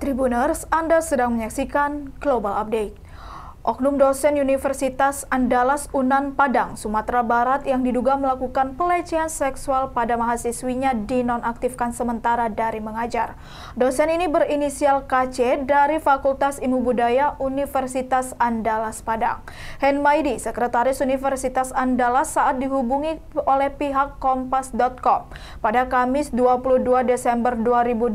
Tribuners, Anda sedang menyaksikan Global Update. Oknum dosen Universitas Andalas Unan Padang, Sumatera Barat yang diduga melakukan pelecehan seksual pada mahasiswinya dinonaktifkan sementara dari mengajar. Dosen ini berinisial KC dari Fakultas Ilmu Budaya Universitas Andalas Padang. Henmaidi, Sekretaris Universitas Andalas saat dihubungi oleh pihak kompas.com pada Kamis 22 Desember 2022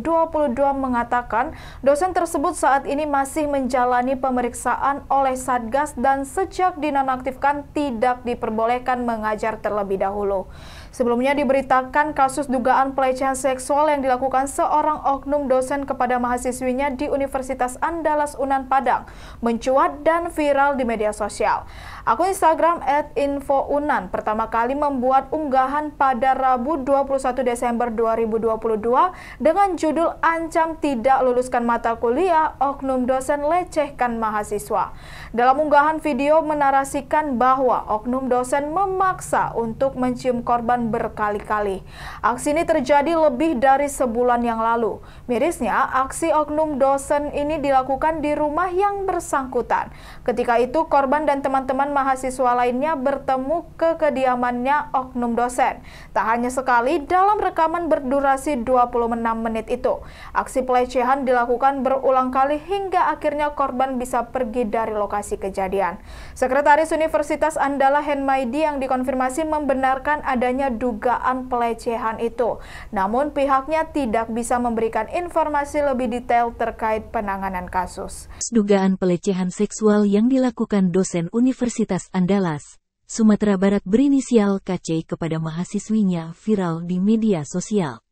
mengatakan dosen tersebut saat ini masih menjalani pemeriksaan oleh oleh Satgas dan sejak dinonaktifkan tidak diperbolehkan mengajar terlebih dahulu. Sebelumnya diberitakan kasus dugaan pelecehan seksual yang dilakukan seorang oknum dosen kepada mahasiswinya di Universitas Andalas Unan Padang mencuat dan viral di media sosial. Akun Instagram @infounan pertama kali membuat unggahan pada Rabu 21 Desember 2022 dengan judul Ancam Tidak Luluskan Mata Kuliah Oknum Dosen Lecehkan Mahasiswa. Dalam unggahan video menarasikan bahwa oknum dosen memaksa untuk mencium korban berkali-kali. Aksi ini terjadi lebih dari sebulan yang lalu. Mirisnya, aksi oknum dosen ini dilakukan di rumah yang bersangkutan. Ketika itu, korban dan teman-teman mahasiswa lainnya bertemu ke kediamannya oknum dosen. Tak hanya sekali, dalam rekaman berdurasi 26 menit itu, aksi pelecehan dilakukan berulang kali hingga akhirnya korban bisa pergi dari lokasi lokasi kejadian. Sekretaris Universitas Andalah Henmaidi yang dikonfirmasi membenarkan adanya dugaan pelecehan itu. Namun pihaknya tidak bisa memberikan informasi lebih detail terkait penanganan kasus. Dugaan pelecehan seksual yang dilakukan dosen Universitas Andalas, Sumatera Barat berinisial KC kepada mahasiswinya viral di media sosial.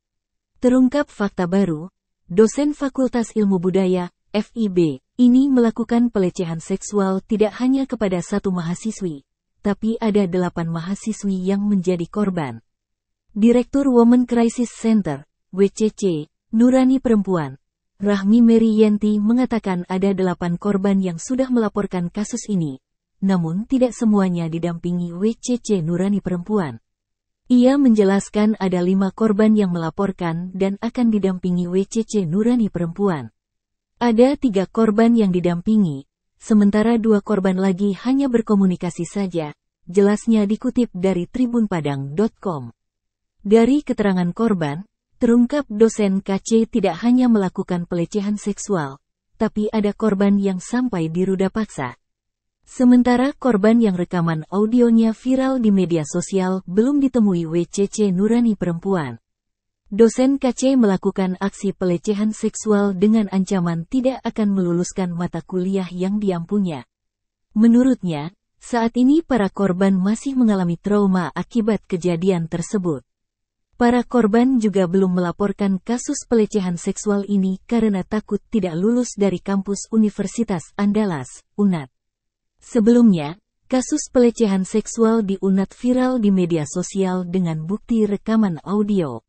Terungkap fakta baru, dosen Fakultas Ilmu Budaya, FIB, ini melakukan pelecehan seksual tidak hanya kepada satu mahasiswi, tapi ada delapan mahasiswi yang menjadi korban. Direktur Women Crisis Center, WCC, Nurani Perempuan, Rahmi Yenti mengatakan ada delapan korban yang sudah melaporkan kasus ini, namun tidak semuanya didampingi WCC Nurani Perempuan. Ia menjelaskan ada lima korban yang melaporkan dan akan didampingi WCC Nurani Perempuan. Ada tiga korban yang didampingi, sementara dua korban lagi hanya berkomunikasi saja, jelasnya dikutip dari tribunpadang.com. Dari keterangan korban, terungkap dosen KC tidak hanya melakukan pelecehan seksual, tapi ada korban yang sampai diruda paksa. Sementara korban yang rekaman audionya viral di media sosial belum ditemui WCC Nurani Perempuan. Dosen KC melakukan aksi pelecehan seksual dengan ancaman tidak akan meluluskan mata kuliah yang diampunya. Menurutnya, saat ini para korban masih mengalami trauma akibat kejadian tersebut. Para korban juga belum melaporkan kasus pelecehan seksual ini karena takut tidak lulus dari kampus Universitas Andalas, UNAT. Sebelumnya, kasus pelecehan seksual di UNAT viral di media sosial dengan bukti rekaman audio.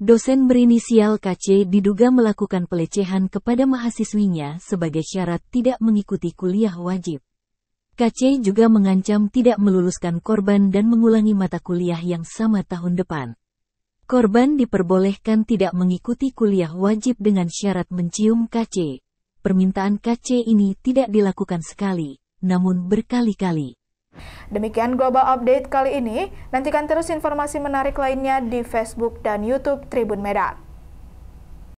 Dosen berinisial KC diduga melakukan pelecehan kepada mahasiswinya sebagai syarat tidak mengikuti kuliah wajib. KC juga mengancam tidak meluluskan korban dan mengulangi mata kuliah yang sama tahun depan. Korban diperbolehkan tidak mengikuti kuliah wajib dengan syarat mencium KC. Permintaan KC ini tidak dilakukan sekali, namun berkali-kali. Demikian Global Update kali ini. Nantikan terus informasi menarik lainnya di Facebook dan YouTube Tribun Medan.